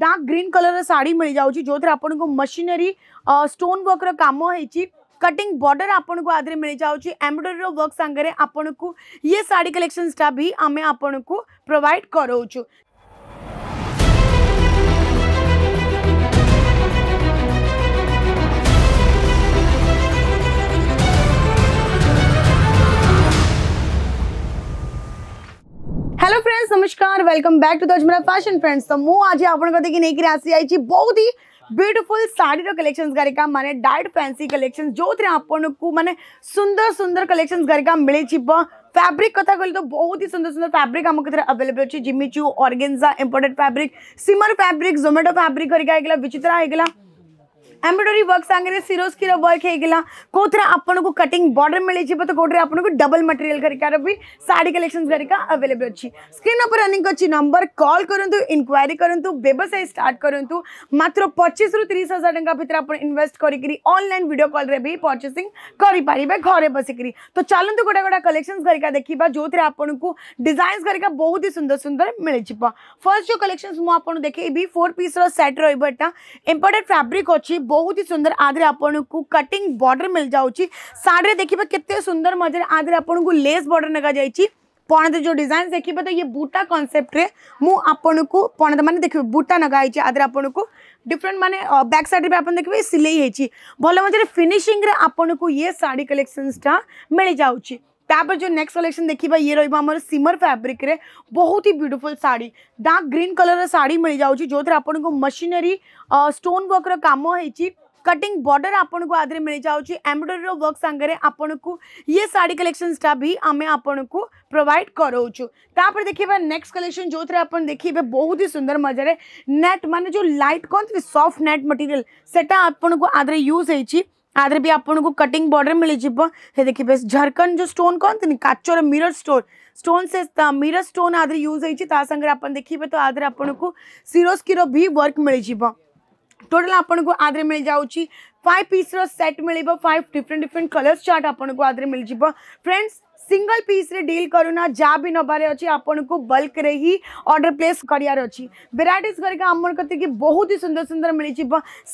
dark green colour sari मिल जाऊँगी जो थे आपको मशीनरी स्टोन वर्क राम होती कटिंग बॉर्डर आपन को आदि मिल जाऊँगी एम्ब्रोडरी वर्क सांगे आपन को ये साड़ी कलेक्शनटा भी आम आपन को प्रोवाइड करोचु ફ્રેન્ડ્સ નમસ્કાર welcome back to Ajmera fashion friends તો હું આજે આપણ કદી નેકરી આસી આઈ છી બહુત હિ ब्यूटिफुल साड़ी रो कलेक्शंस गरिका माने डाइट फैंसी कलेक्शन जो थे आपन को माने सुंदर सुंदर कलेक्शंस गरिका मिले छिब फैब्रिक कथा कहले तो बहुत ही सुंदर सुंदर फैब्रिक आम कथर अवेलेबल अछि Jimmy Choo organza imported fabric simmer fabric जोमेटो फैब्रिक गरिका एकला विचित्रा एकला एम्ब्रोडरी वर्क सांगे सीरो स्कीरो वर्क होगा कौथे आपको कटिंग बर्डर मिल जाए तो कौटे आपको डबल मटेरियल करिकार भी साड़ी कलेक्शन करिका अवेलेबल अच्छी स्क्रीन पर रनिंग अच्छे नंबर कल करूँ इनक्वारी करूँ व्यवसाय स्टार्ट करूँ मात्र पचीस रु तीस हजार टाइम भितर आप इनभेस्ट करलैन भिड कल भी परचेसींग करें घर बसिक तो चलते गोटे गोटा कलेक्शन करिका देखा जो थे आपको डिजाइन करिका बहुत ही सुंदर सुंदर मिल जाए फर्स्ट जो कलेक्शन मुझे देखेबी फोर पीस रेट रहा इंपोर्टेड फैब्रिक अच्छी बहुत ही सुंदर आगे आपन को कटिंग बॉर्डर मिल जाऊँगी शाढ़ी देखिए कितने सुंदर मजा आगे आपन को लेस बॉर्डर लग जा पणद जो डिजाइन देखिए तो ये बुटा कनसेप्ट मुझक पणद मान देखिए बुटा नगाई आदि आपन को डिफरेंट माने बैक साइड देखिए सिलई होती भल मजे फिनिशिंग रे आपन को ये साड़ी कलेक्शन्सटा मिल जाऊँगी ତାପରେ ये रही କଲେକ୍ସନ ଦେଖିବା फैब्रिक रे बहुत ही beautiful sari dark green colour dark मिल जाऊँगी जो थे आपन को मशीनरी स्टोन वर्क राम हो कटिंग बॉर्डर आपन को आदि मिल जाऊँगी एम्ब्रोडरी वर्क सांगे आपन को ये साड़ी कलेक्शन टा भी आम आपन को प्रोवाइड कराऊँ तापर देखिए नेक्स्ट कलेक्शन जो थे आप देखिए बहुत ही सुंदर मजार नेट मान जो लाइट कहते सफ्ट नेट मटेरियल से आपन को आदि यूज होती आदर भी आपन को कटिंग बॉर्डर मिल देखिए झारखंड जो स्टोन कहते काचर मिरर स्टोन स्टोन से मिरर स्टोन आदर यूज होती देखिए तो आदर आपन सिरोस्कीर भी वर्क मिल टोटाल टोटल आपको आदर मिल जाऊँगी फाइव पीस रेट मिल five different different colours chart आपको आदर मिल फ्रेंड्स सिंगल रे डिल करूना जहाँ भी नबारे अच्छे आपन को बल्क रे ही अर्डर प्लेस करियार अच्छी भेरइट करके आम कत कि बहुत ही सुंदर सुंदर मिली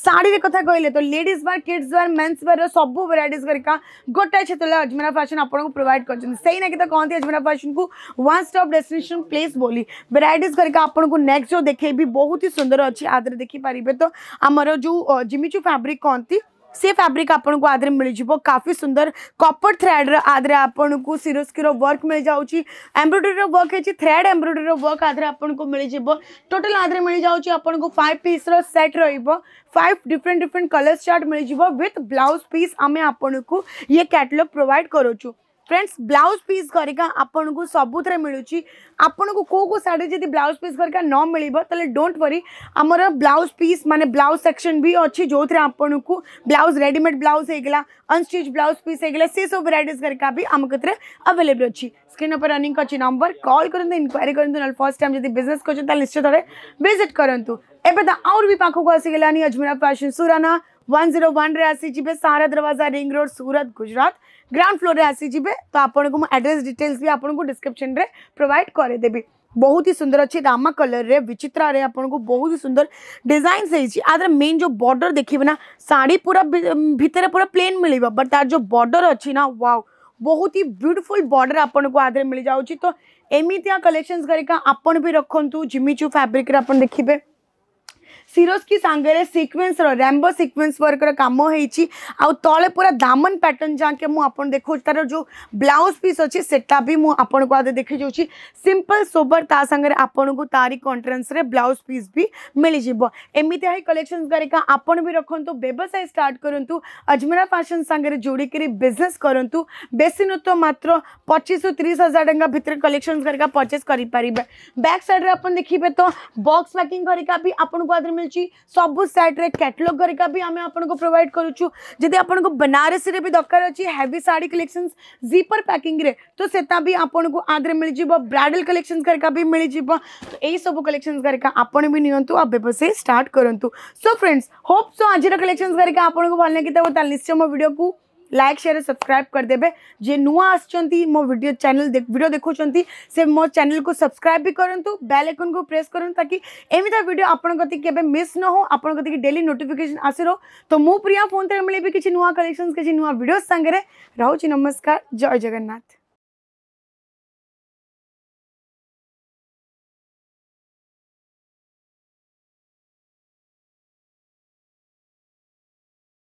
शाढ़ी कथा कहले तो लेडीज बार किड्स बार मेन्स वेयर सब भेरइट करका गोटे क्षेत्र अजमेरा फैशन आपको प्रोवाइड ना कि कहते अजमेरा फैशन को वन स्टप डेस्टिनेसन प्लेस बोली भेरइट करके आपको नेक्स्ट जो देखे भी बहुत ही सुंदर अच्छी आदर देखिपारे तो आमर जो जिमिचू फैब्रिक कहती से फैब्रिक आपको आदि मिल काफी सुंदर कपर थ्रेड आदि आपको सिरोस्कीर वर्क मिल जाऊँगी एम्ब्रोडरी वर्क है थ्रेड एम्ब्रोडरी वर्क आधे आपको मिल टोटल आदि मिल जाऊँगी आपको फाइव पीस सेट रफ डिफरेन्ट डिफरेन्ट कलर चार्ट मिल विथ ब्लाउज पीस आम आपको ये कैटलग प्रोवाइड करूँ फ्रेंड्स ब्लाउज पीस करिका आपन को सबुत रे मिलुची को को को साड़ी जदी ब्लाउज पीस करिका न मिलिबो तले डोंट वरी हमर ब्लाउज पीस माने ब्लाउज सेक्शन भी अछि जोथरे आपन को ब्लाउज रेडीमेड ब्लाउज हेगला अनस्टिच ब्लाउज पीस हेगला से सब वैरायटीज करिका भी हम कतरे अवेलेबल अछि स्क्रीन पर रनिंग अछि नंबर कॉल करते इंक्वायरी करते ना फर्स्ट टाइम जदी बिजनेस करछ त निश्चित रे विजिट करंतु एबे त और भी पाखो को आसी अजमेरा फैशन सुराना 101 रे आसी जिबे सारा दरवाजा ring road Surat Gujarat ground floor में आसी आसीजे तो आपको एड्रेस डिटेल्स भी आपको डिस्क्रिप्शन में प्रोवाइड करदेवि बहुत ही सुंदर अच्छे गामा कलर रे विचित्रा रे आपन को बहुत ही सुंदर डिजाइन सही आदर मेन जो बॉर्डर देखिए ना साड़ी पूरा भितर पूरा प्लेन मिले बट तार जो बॉर्डर अच्छी ना वाओ बहुत ही ब्यूटीफुल बॉर्डर आपन को आदर मिल जाऊँच तो एमती कलेक्शन करके आपन भी रखत जिमिचू फैब्रिक्रे आप सिरोस्की सांगे सिक्वेन्स रैमबो सिक्वेन्स वर्क राम हो तले पूरा दामन पैटर्न जाके देखो तार जो ब्लाउज पीस अच्छे से मुझे देखी जाऊँच सिंपल सोबर तांगे आपन को तारी कंट्रेन्स ब्लाउज पीस भी मिल जाए एमती ही कलेक्शन करा आप रखु व्यवसाय स्टार्ट करूँ अजमेरा फैशन सांगे जोड़ बिजनेस करूँ बेसी नृत्य मात्र पचीस तीस हजार टाइम भितर कलेक्शन करचेज करें बैक् सैड्रे देखिए तो बक्स पैकिंग करा भी आपको आदि मिल मिलूँ सब सैट्रे कैटलग घरिका भी आम आपको प्रोभाइड करुच्छू जदि आपको बनारसी भी दरकार अच्छी हेवी शाढ़ी कलेक्शन जीपर पैकिंग रे तो से भी आपको आदि मिल ब्राइडल कलेक्शन घरिका भी मिल तो यही सब कलेक्शन घरिका आपण भी व्यवसाय स्टार्ट करूँ सो फ्रेंड्स होप सो आज कलेक्शन घरिका आपको भल लगी निश्चय मो भिड को लाइक सेयार सब्सक्राइब करदे जे नुआ आसचंती मो वीडियो चैनल देख वीडियो से मो चैनल को सब्सक्राइब भी करंतु बेल आइकन को प्रेस करंतु ताकि एमिता वीडियो आपन गति केबे मिस न हो आपन गति की डेली नोटिफिकेशन आसी रो तो मो प्रिया फोन तेरे मिले भी नुआ कलेक्शंस किसी नुआ वीडियोस संगे रे छी नमस्कार जय जगन्नाथ